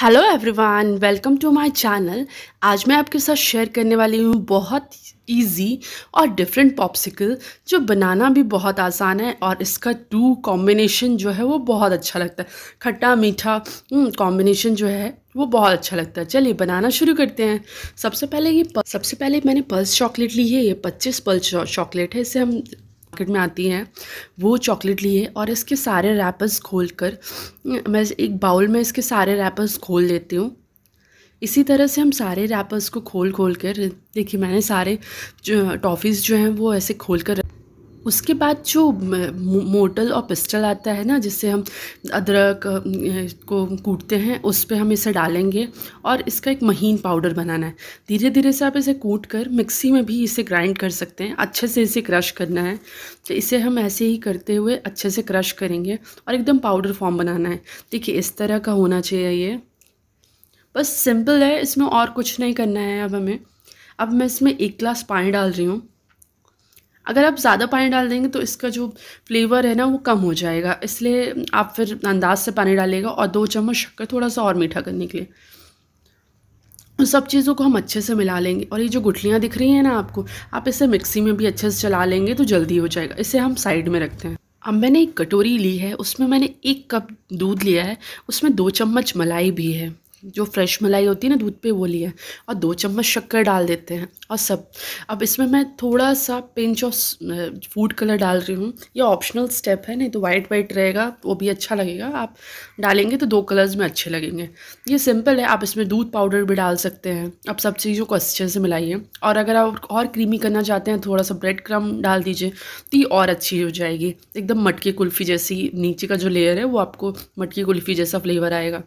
hello everyone welcome to my channel आज मैं आपके साथ शेयर करने वाली हूँ बहुत इजी और डिफरेंट पॉप्सिकल जो बनाना भी बहुत आसान है और इसका टू कॉम्बिनेशन जो है वो बहुत अच्छा लगता है खट्टा मीठा कॉम्बिनेशन हम्म, जो है वो बहुत अच्छा लगता है चलिए बनाना शुरू करते हैं सबसे पहले ये सबसे पहले मैंने पल्स चॉकलेट ली है ये 25 पल्स चॉकलेट है इसे हम मार्केट में आती हैं वो चॉकलेट लिए और इसके सारे रैपर्स खोल कर मैं एक बाउल में इसके सारे रैपर्स खोल देती हूँ इसी तरह से हम सारे रैपर्स को खोल खोल कर देखिए मैंने सारे टॉफ़ीज़ जो हैं वो ऐसे खोल कर उसके बाद जो मोटल और पिस्टल आता है ना जिससे हम अदरक को कूटते हैं उस पर हम इसे डालेंगे और इसका एक महीन पाउडर बनाना है धीरे धीरे से आप इसे कूट कर मिक्सी में भी इसे ग्राइंड कर सकते हैं अच्छे से इसे क्रश करना है तो इसे हम ऐसे ही करते हुए अच्छे से क्रश करेंगे और एकदम पाउडर फॉर्म बनाना है देखिए इस तरह का होना चाहिए ये बस सिंपल है इसमें और कुछ नहीं करना है अब हमें अब मैं इसमें एक ग्लास पानी डाल रही हूँ अगर आप ज़्यादा पानी डाल देंगे तो इसका जो फ्लेवर है ना वो कम हो जाएगा इसलिए आप फिर अंदाज से पानी डालेगा और दो चम्मच शक्कर थोड़ा सा और मीठा करने के लिए उन सब चीज़ों को हम अच्छे से मिला लेंगे और ये जो गुठलियाँ दिख रही हैं ना आपको आप इसे मिक्सी में भी अच्छे से चला लेंगे तो जल्दी हो जाएगा इसे हम साइड में रखते हैं अब मैंने एक कटोरी ली है उसमें मैंने एक कप दूध लिया है उसमें दो चम्मच मलाई भी है जो फ्रेश मलाई होती है ना दूध पे वो लिया और दो चम्मच शक्कर डाल देते हैं और सब अब इसमें मैं थोड़ा सा पिंच ऑफ फूड कलर डाल रही हूँ ये ऑप्शनल स्टेप है नहीं तो वाइट वाइट रहेगा वो भी अच्छा लगेगा आप डालेंगे तो दो कलर्स में अच्छे लगेंगे ये सिंपल है आप इसमें दूध पाउडर भी डाल सकते हैं आप सब चीज़ों को अच्छे से मिलाइए और अगर आप और क्रीमी करना चाहते हैं थोड़ा सा ब्रेड क्रम डाल दीजिए तो ये और अच्छी हो जाएगी एकदम मटकी कुल्फ़ी जैसी नीचे का जो लेयर है वो आपको मटकी कुल्फ़ी जैसा फ्लेवर आएगा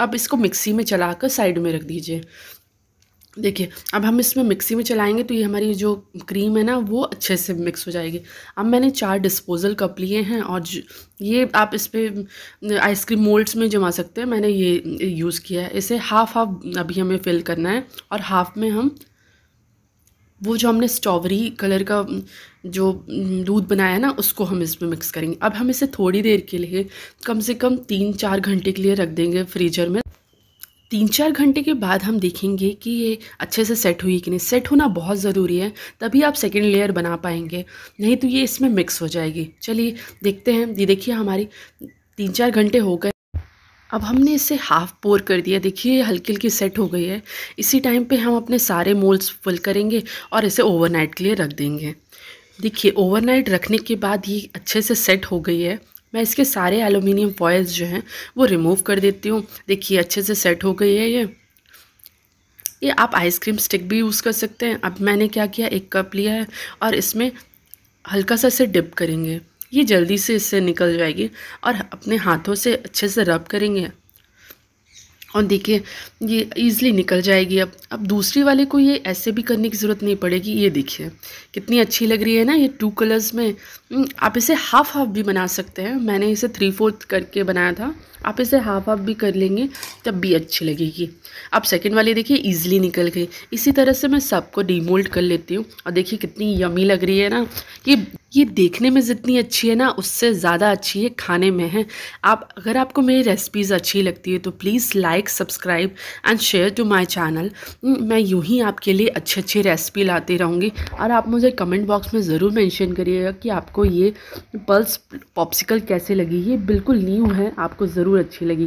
आप इसको मिक्सी में में चला कर साइड में रख दीजिए देखिए अब हम इसमें मिक्सी में चलाएंगे तो ये हमारी जो क्रीम है ना वो अच्छे से मिक्स हो जाएगी अब मैंने चार डिस्पोजल कप लिए हैं और ये आप इस पर आइसक्रीम मोल्ड्स में जमा सकते हैं मैंने ये यूज़ किया है इसे हाफ हाफ अभी हमें फिल करना है और हाफ में हम वो जो हमने स्ट्रॉबेरी कलर का जो दूध बनाया है ना उसको हम इसमें मिक्स करेंगे अब हम इसे थोड़ी देर के लिए कम से कम तीन चार घंटे के लिए रख देंगे फ्रीजर में तीन चार घंटे के बाद हम देखेंगे कि ये अच्छे से सेट हुई कि नहीं सेट होना बहुत ज़रूरी है तभी आप सेकेंड लेयर बना पाएंगे नहीं तो ये इसमें मिक्स हो जाएगी चलिए देखते हैं ये देखिए हमारी तीन चार घंटे हो गए अब हमने इसे हाफ़ पोर कर दिया देखिए हल्की हल्की सेट हो गई है इसी टाइम पे हम अपने सारे मोल्स फुल करेंगे और इसे ओवरनाइट के लिए रख देंगे देखिए ओवरनाइट रखने के बाद ये अच्छे से सेट हो गई है मैं इसके सारे एलुमिनियम फॉयल्स जो हैं वो रिमूव कर देती हूँ देखिए अच्छे से सेट हो गई है ये ये आप आइसक्रीम स्टिक भी यूज़ कर सकते हैं अब मैंने क्या किया एक कप लिया है और इसमें हल्का सा इसे डिप करेंगे ये जल्दी से इससे निकल जाएगी और अपने हाथों से अच्छे से रब करेंगे और देखिए ये ईज़िली निकल जाएगी अब अब दूसरी वाले को ये ऐसे भी करने की ज़रूरत नहीं पड़ेगी ये देखिए कितनी अच्छी लग रही है ना ये टू कलर्स में हम्म, आप इसे हाफ हाफ भी बना सकते हैं मैंने इसे थ्री फोर्थ करके बनाया था आप इसे हाफ हाफ भी कर लेंगे तब भी अच्छी लगेगी अब सेकंड वाली देखिए ईजिली निकल गई इसी तरह से मैं सबको डीमोल्ड कर लेती हूँ और देखिए कितनी यमी लग रही है ना कि ये देखने में जितनी अच्छी है ना उससे ज़्यादा अच्छी है खाने में है आप अगर आपको मेरी रेसिपीज़ अच्छी लगती है तो please like subscribe and share to my channel मैं यूँ ही आपके लिए अच्छी अच्छी रेसिपी लाती रहूँगी और आप मुझे कमेंट बॉक्स में ज़रूर मेंशन करिएगा कि आपको ये पल्स पॉप्सिकल कैसे लगी ये बिल्कुल न्यू है आपको ज़रूर अच्छी लगी